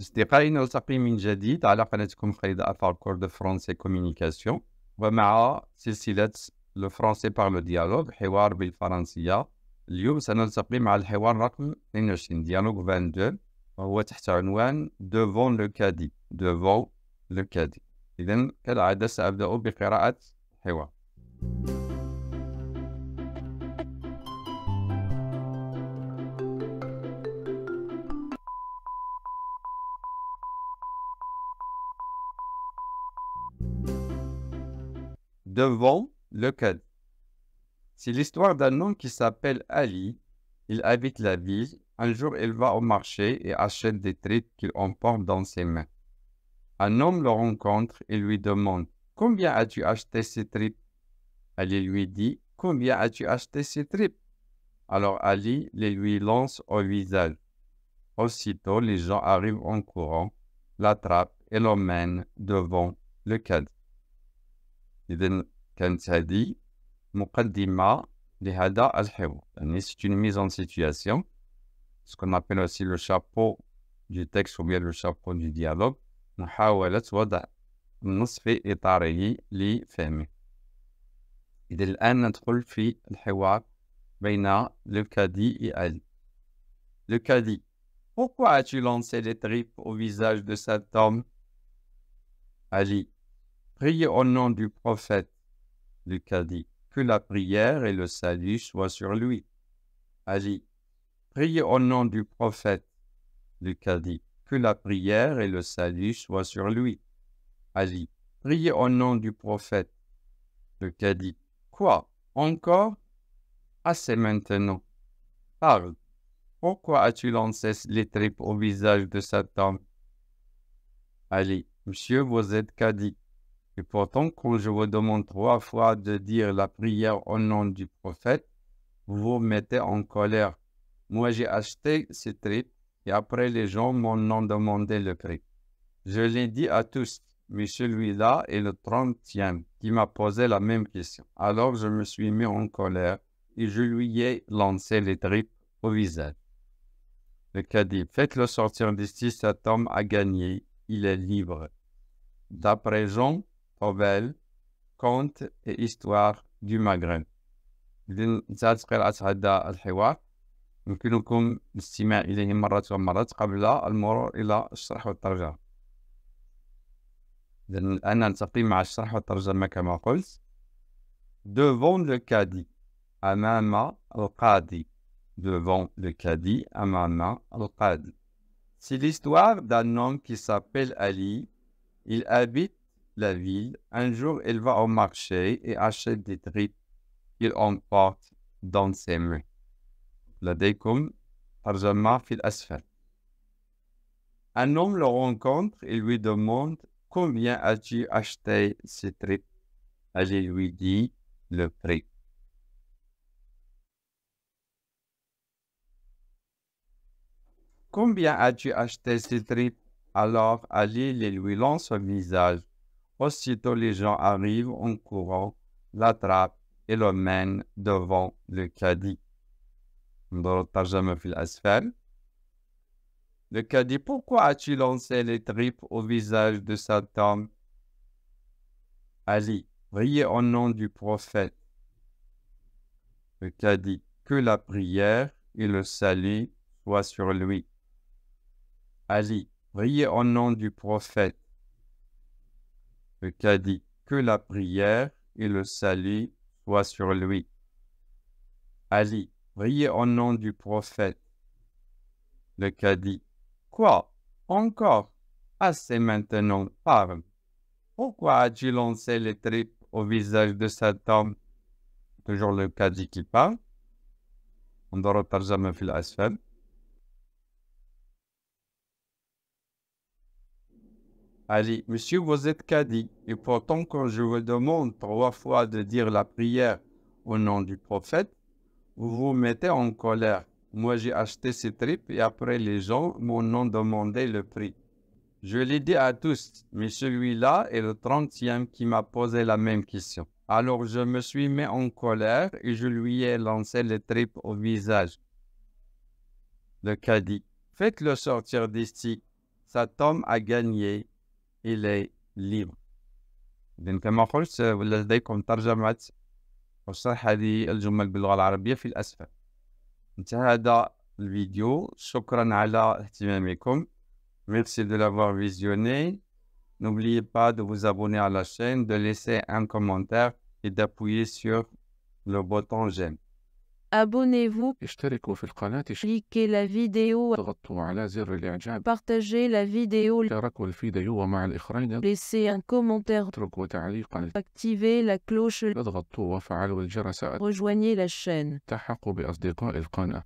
أصدقائي نلتقي من جديد على قناتكم خالد أفار كور دو فرونسي كوميونيكاسيون ومع سلسلة لو فرونسي بار لو ديالوغ حوار بالفرنسية اليوم سنلتقي مع الحوار رقم 22 ديالوغ 22 وهو تحت عنوان دوفون لو كادي دوفون لو كادي إذا كالعادة سأبدأ بقراءة الحوار devant le cadre C'est l'histoire d'un homme qui s'appelle Ali. Il habite la ville. Un jour, il va au marché et achète des tripes qu'il emporte dans ses mains. Un homme le rencontre et lui demande Combien as-tu acheté ces tripes Ali lui dit Combien as-tu acheté ces tripes Alors Ali les lui lance au visage. Aussitôt, les gens arrivent en courant, l'attrapent et l'emmènent devant le لكاد إذا كانت هذه مقدمة لهذا الحوار يعني c'est une mise en situation ce qu'on appelle aussi le chapeau du texte ou bien le chapeau du dialogue محاولة وضع النص في إطاره لفهمه إذا الآن ندخل في الحوار بين لو كادي et Ali le cadi pourquoi as-tu lancé des tripes au visage de cet homme Ali Priez au nom du prophète. le a que la prière et le salut soient sur lui. Ali, priez au nom du prophète. le a que la prière et le salut soient sur lui. Ali, priez au nom du prophète. le a quoi Encore Assez maintenant. Parle. Pourquoi as-tu lancé les tripes au visage de Satan Ali, monsieur, vous êtes cadi. Et pourtant, quand je vous demande trois fois de dire la prière au nom du prophète, vous vous mettez en colère. Moi, j'ai acheté ce trip et après, les gens m'en ont demandé le prix. Je l'ai dit à tous, mais celui-là est le trentième qui m'a posé la même question. Alors, je me suis mis en colère et je lui ai lancé les tripes au visage. Le cadi, faites-le sortir d'ici, cet homme a gagné, il est libre. D'après Jean Rebelles, Contes et Histoire du Maghreb. هذا الحوار يمكنكم الاستماع ومرات قبل المرور الشرح مع الشرح كما قلت devant le devant le cadi C'est l'histoire d'un homme qui s'appelle Ali. Il habite la ville. Un jour, il va au marché et achète des tripes qu'il emporte dans ses mains. par Un homme le rencontre et lui demande combien as-tu acheté ces tripes Elle lui dit le prix. Combien as-tu acheté ces tripes Alors Ali lui lance au visage. Aussitôt les gens arrivent en courant, l'attrapent et le mènent devant le caddie. Le caddie, pourquoi as-tu lancé les tripes au visage de Satan? homme Ali, riez au nom du prophète. Le caddie, que la prière et le salut soient sur lui. Ali, priez au nom du prophète. Le cadi que la prière et le salut soient sur lui. Ali, priez au nom du prophète. Le cadi. Quoi Encore Assez ah, maintenant, parle. Pourquoi as-tu lancé les tripes au visage de cet homme Toujours le cadi qui parle. On doit « Allez, monsieur, vous êtes cadi, et pourtant quand je vous demande trois fois de dire la prière au nom du prophète, vous vous mettez en colère. Moi, j'ai acheté ces tripes et après les gens m'ont demandé le prix. Je l'ai dit à tous, mais celui-là est le trentième qui m'a posé la même question. Alors je me suis mis en colère et je lui ai lancé les tripes au visage. Le caddie. faites-le sortir d'ici. Cet homme a gagné il est libre إذن كما قلت لديكم ترجمة وشرح هذه الجمل باللغة العربية في الأسفل انتهى هذا الفيديو شكرا على اهتمامكم Merci de l'avoir visionné. N'oubliez pas de vous abonner à la chaîne, de laisser un commentaire et d'appuyer sur le bouton j'aime. Abonnez-vous. اشتركوا في القناة. Cliquez la vidéo. اضغطوا على زر الإعجاب. Partagez la vidéo. شاركوا الفيديو مع الآخرين. Laissez un commentaire. اتركوا تعليقا. Activez la cloche. اضغطوا وفعلوا الجرس. Rejoignez la chaîne. التحقوا بأصدقاء القناة.